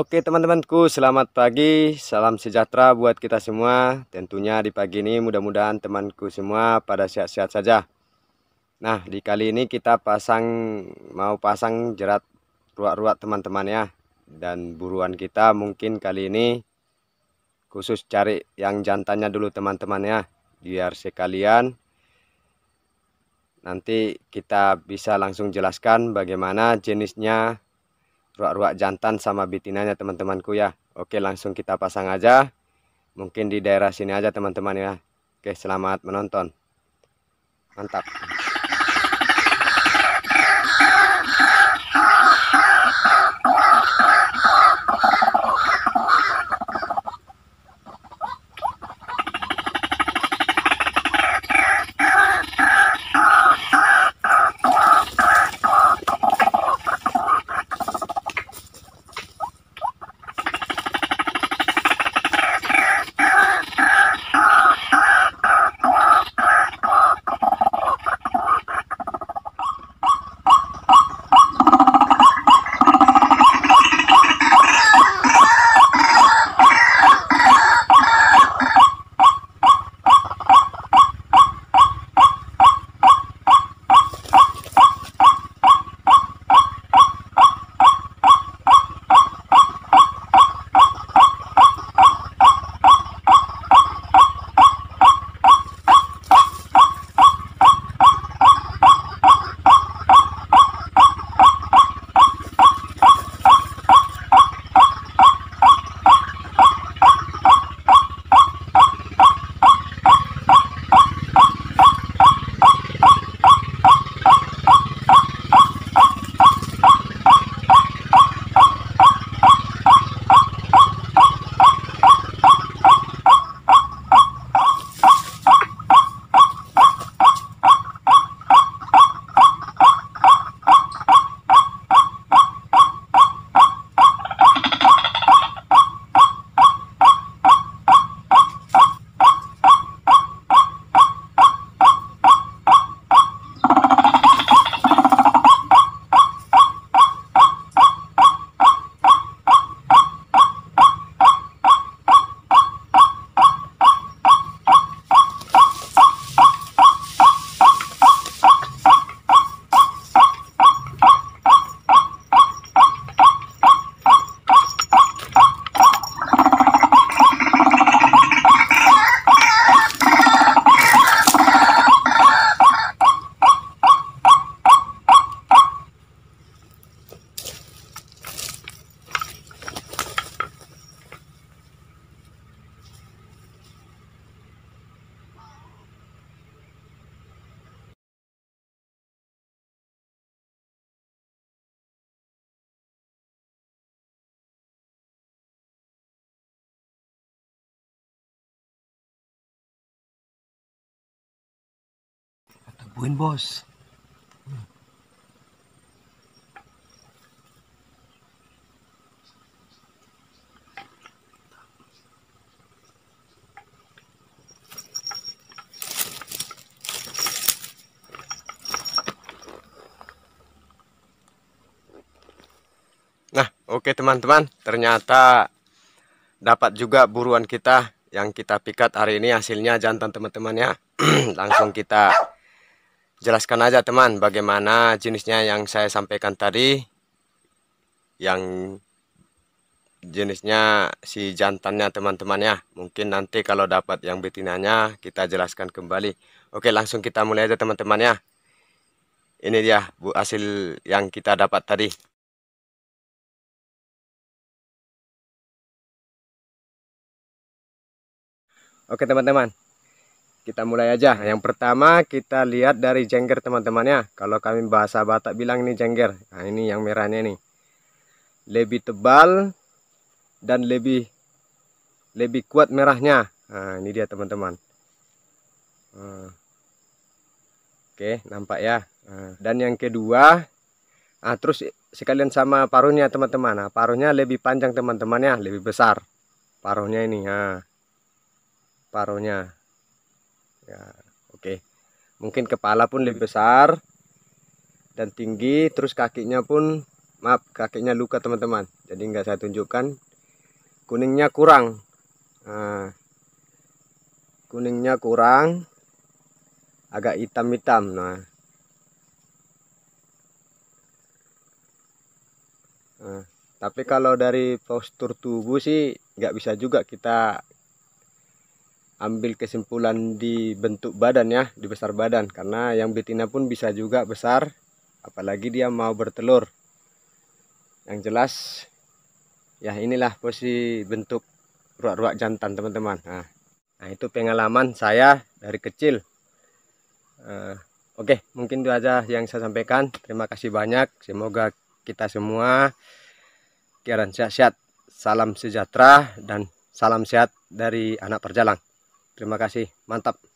Oke teman-temanku selamat pagi salam sejahtera buat kita semua tentunya di pagi ini mudah-mudahan temanku semua pada sehat-sehat saja Nah di kali ini kita pasang mau pasang jerat ruak-ruak teman-teman ya dan buruan kita mungkin kali ini khusus cari yang jantannya dulu teman-teman ya biar sekalian nanti kita bisa langsung jelaskan bagaimana jenisnya ruak-ruak jantan sama betinanya teman-temanku ya. Oke langsung kita pasang aja. Mungkin di daerah sini aja teman-teman ya. Oke selamat menonton. Mantap. Buin bos. Nah, oke teman-teman, ternyata dapat juga buruan kita yang kita pikat hari ini hasilnya jantan teman-teman ya. Langsung kita jelaskan aja teman bagaimana jenisnya yang saya sampaikan tadi yang jenisnya si jantannya teman-teman ya mungkin nanti kalau dapat yang betinanya kita jelaskan kembali oke langsung kita mulai aja teman-teman ya ini dia bu hasil yang kita dapat tadi oke teman-teman kita mulai aja. Yang pertama kita lihat dari jengger teman temannya Kalau kami bahasa Batak bilang ini jengger. Nah, ini yang merahnya nih. Lebih tebal dan lebih lebih kuat merahnya. Nah, ini dia teman-teman. Hmm. Oke, nampak ya. Nah, dan yang kedua, nah terus sekalian sama paruhnya teman-teman. Nah, paruhnya lebih panjang teman temannya lebih besar. Paruhnya ini, nah. Paruhnya ya, oke mungkin kepala pun lebih besar dan tinggi terus kakinya pun maaf kakinya luka teman-teman jadi nggak saya tunjukkan kuningnya kurang nah, kuningnya kurang agak hitam-hitam nah Nah, tapi kalau dari postur tubuh sih nggak bisa juga kita ambil kesimpulan di bentuk badan ya, di besar badan karena yang betina pun bisa juga besar apalagi dia mau bertelur. Yang jelas ya inilah posisi bentuk ruak-ruak jantan teman-teman. Nah, nah itu pengalaman saya dari kecil. Uh, Oke, okay, mungkin itu aja yang saya sampaikan. Terima kasih banyak. Semoga kita semua kiaran sehat-sehat. Salam sejahtera dan salam sehat dari anak perjalang. Terima kasih. Mantap.